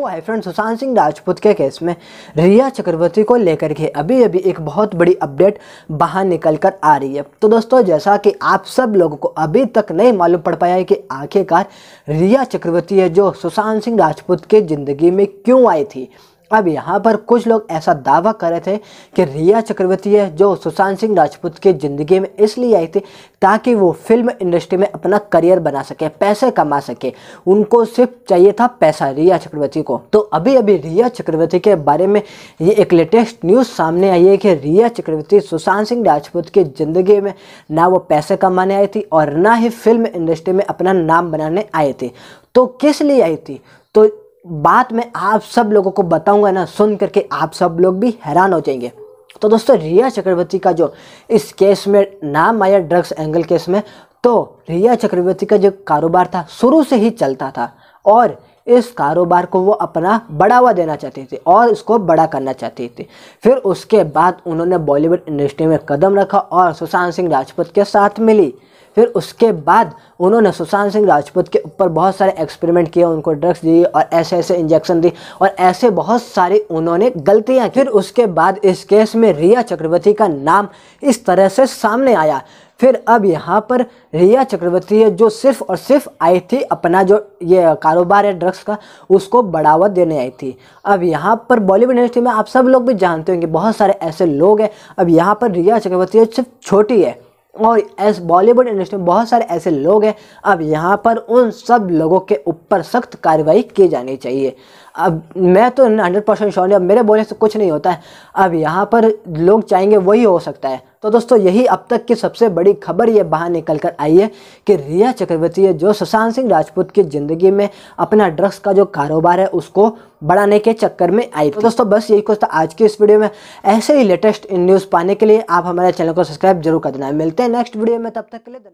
तो hi friend Sushant Singh Rajput के case में रिया चक्रवर्ती को लेकर के अभी अभी एक बहुत बड़ी अपडेट बाहर निकल कर आ रही है तो दोस्तों जैसा कि आप सब लोगों को अभी तक नहीं मालूम पड़ पाया है कि आखिरकार रिया चक्रवर्ती है जो सुशांत सिंह राजपूत के ज़िंदगी में क्यों आई थी अब यहाँ पर कुछ लोग ऐसा दावा कर रहे थे कि रिया चक्रवर्ती है जो सुशांत सिंह राजपूत की ज़िंदगी में इसलिए आई थी ताकि वो फिल्म इंडस्ट्री में अपना करियर बना सके पैसे कमा सके उनको सिर्फ चाहिए था पैसा रिया चक्रवर्ती को तो अभी अभी रिया चक्रवर्ती के बारे में ये एक लेटेस्ट न्यूज़ सामने आई है कि रिया चक्रवर्ती सुशांत सिंह राजपूत की ज़िंदगी में ना वो पैसे कमाने आई थी और ना ही फिल्म इंडस्ट्री में अपना नाम बनाने आई थी तो किस लिए आई थी तो बात मैं आप सब लोगों को बताऊंगा ना सुन करके आप सब लोग भी हैरान हो जाएंगे तो दोस्तों रिया चक्रवर्ती का जो इस केस में नाम आया ड्रग्स एंगल केस में तो रिया चक्रवर्ती का जो कारोबार था शुरू से ही चलता था और इस कारोबार को वो अपना बढ़ावा देना चाहती थी और इसको बड़ा करना चाहती थी फिर उसके बाद उन्होंने बॉलीवुड इंडस्ट्री में कदम रखा और सुशांत सिंह राजपूत के साथ मिली फिर उसके बाद उन्होंने सुशांत सिंह राजपूत के ऊपर बहुत सारे एक्सपेरिमेंट किए उनको ड्रग्स दिए और ऐसे ऐसे इंजेक्शन दिए और ऐसे बहुत सारी उन्होंने गलतियाँ फिर उसके बाद इस केस में रिया चक्रवर्ती का नाम इस तरह से सामने आया फिर अब यहाँ पर रिया चक्रवर्ती है जो सिर्फ और सिर्फ आई थी अपना जो ये कारोबार है ड्रग्स का उसको बढ़ावा देने आई थी अब यहाँ पर बॉलीवुड इंडस्ट्री में आप सब लोग भी जानते होंगे बहुत सारे ऐसे लोग हैं अब यहाँ पर रिया चक्रवर्ती सिर्फ छोटी है और एस बॉलीवुड इंडस्ट्री में बहुत सारे ऐसे लोग हैं अब यहाँ पर उन सब लोगों के ऊपर सख्त कार्रवाई की जानी चाहिए अब मैं तो हंड्रेड परसेंट श्योर अब मेरे बोलने से कुछ नहीं होता है अब यहाँ पर लोग चाहेंगे वही हो सकता है तो दोस्तों यही अब तक की सबसे बड़ी खबर ये बाहर निकल कर आई है कि रिया चक्रवर्ती है जो सुशांत सिंह राजपूत की ज़िंदगी में अपना ड्रग्स का जो कारोबार है उसको बढ़ाने के चक्कर में आई तो दोस्तों बस यही कुछ था आज की इस वीडियो में ऐसे ही लेटेस्ट न्यूज़ पाने के लिए आप हमारे चैनल को सब्सक्राइब जरूर कर देना मिलते हैं नेक्स्ट वीडियो में तब तक के लिए